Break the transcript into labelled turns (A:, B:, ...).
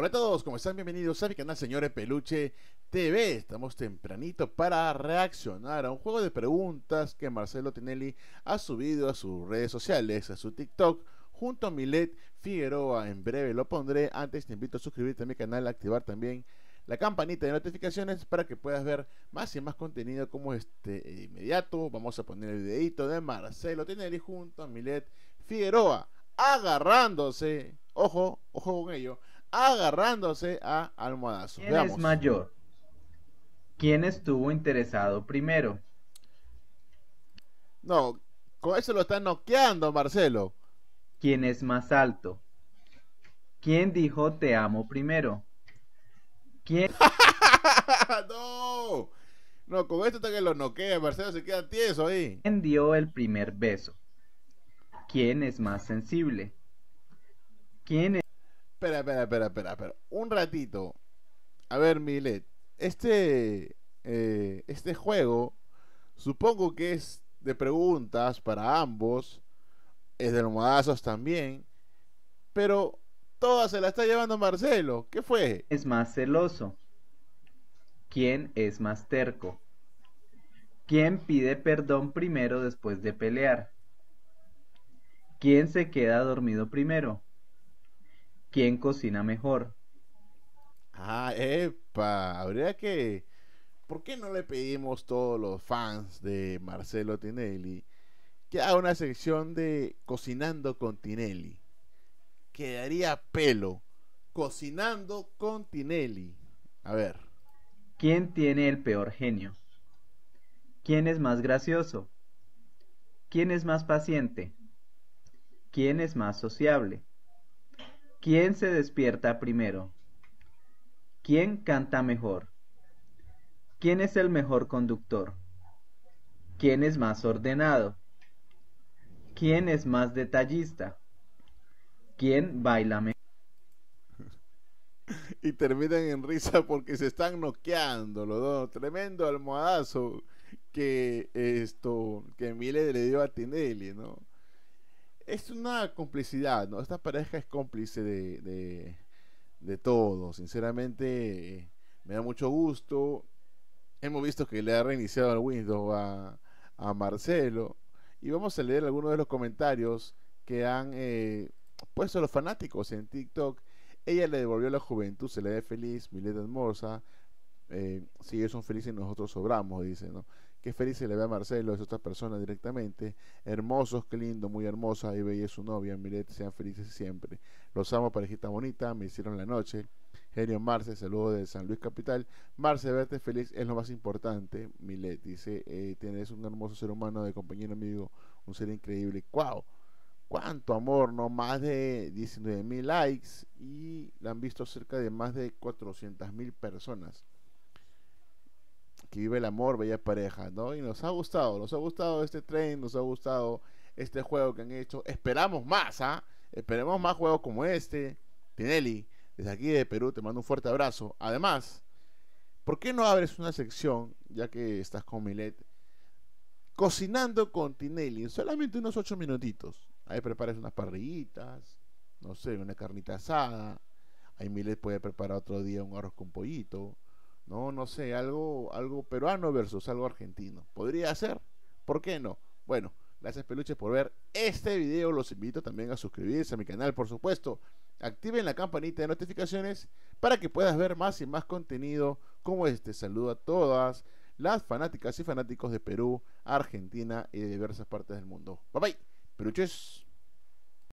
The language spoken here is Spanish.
A: Hola a todos, ¿cómo están? Bienvenidos a mi canal Señores Peluche TV. Estamos tempranito para reaccionar a un juego de preguntas que Marcelo Tinelli ha subido a sus redes sociales, a su TikTok, junto a Milet Figueroa. En breve lo pondré. Antes te invito a suscribirte a mi canal, y activar también la campanita de notificaciones para que puedas ver más y más contenido como este inmediato. Vamos a poner el videito de Marcelo Tinelli junto a Milet Figueroa agarrándose, ojo, ojo con ello, agarrándose a almohadazos. ¿Quién es mayor?
B: ¿Quién estuvo interesado primero?
A: No, con eso lo están noqueando,
B: Marcelo. ¿Quién es más alto? ¿Quién dijo te amo primero? ¿Quién? ¡No!
A: No, con esto está que lo noquea, Marcelo se queda tieso ahí.
B: ¿Quién dio el primer beso?
A: ¿Quién es más sensible? ¿Quién es espera, espera, espera, espera, Un ratito. A ver, Milet. Este, eh, este juego, supongo que es de preguntas para ambos. Es de almohadazos también. Pero toda se la está llevando Marcelo. ¿Qué fue? Es más celoso. ¿Quién es más terco?
B: ¿Quién pide perdón primero después de pelear? ¿Quién se queda dormido primero? ¿Quién cocina mejor?
A: Ah, epa, habría que... ¿Por qué no le pedimos todos los fans de Marcelo Tinelli que haga una sección de Cocinando con Tinelli? Quedaría pelo.
B: Cocinando con Tinelli. A ver. ¿Quién tiene el peor genio? ¿Quién es más gracioso? ¿Quién es más paciente? ¿Quién es más sociable? ¿Quién se despierta primero? ¿Quién canta mejor? ¿Quién es el mejor conductor? ¿Quién es más ordenado? ¿Quién es más detallista? ¿Quién baila mejor?
A: Y terminan en risa porque se están noqueando los dos. Tremendo almohadazo que esto que Mile le dio a Tinelli, ¿no? es una complicidad, ¿no? Esta pareja es cómplice de, todo. Sinceramente, eh, me da mucho gusto. Hemos visto que le ha reiniciado el Windows a, Marcelo. Y vamos a leer algunos de los comentarios que han eh, puesto los fanáticos en TikTok. Ella le devolvió la juventud, se le ve feliz, Mileta Morza. Eh, si ellos son felices, nosotros sobramos, dice, ¿no? Qué feliz se le ve a Marcelo, es otra persona directamente. Hermosos, qué lindo, muy hermosa. y veía su novia, Miret, sean felices siempre. Los amo, parejita bonita, me hicieron la noche. Genio Marce, saludo de San Luis Capital. Marce, verte feliz es lo más importante. Milet dice, eh, tienes un hermoso ser humano de compañero amigo, un ser increíble. ¡Wow! cuánto amor, ¿no? Más de 19.000 likes y la han visto cerca de más de 400 mil personas. Que vive el amor, bella pareja, ¿no? Y nos ha gustado, nos ha gustado este tren, nos ha gustado este juego que han hecho. Esperamos más, ¿ah? Esperemos más juegos como este. Tinelli, desde aquí de Perú te mando un fuerte abrazo. Además, ¿por qué no abres una sección, ya que estás con Milet, cocinando con Tinelli? Solamente unos ocho minutitos. Ahí preparas unas parrillitas, no sé, una carnita asada. Ahí Milet puede preparar otro día un arroz con pollito. No, no sé, algo, algo peruano versus algo argentino. Podría ser, ¿por qué no? Bueno, gracias peluches por ver este video. Los invito también a suscribirse a mi canal, por supuesto. Activen la campanita de notificaciones para que puedas ver más y más contenido como este. Saludo a todas las fanáticas y fanáticos de Perú, Argentina y diversas partes del mundo. Bye bye. Peluches.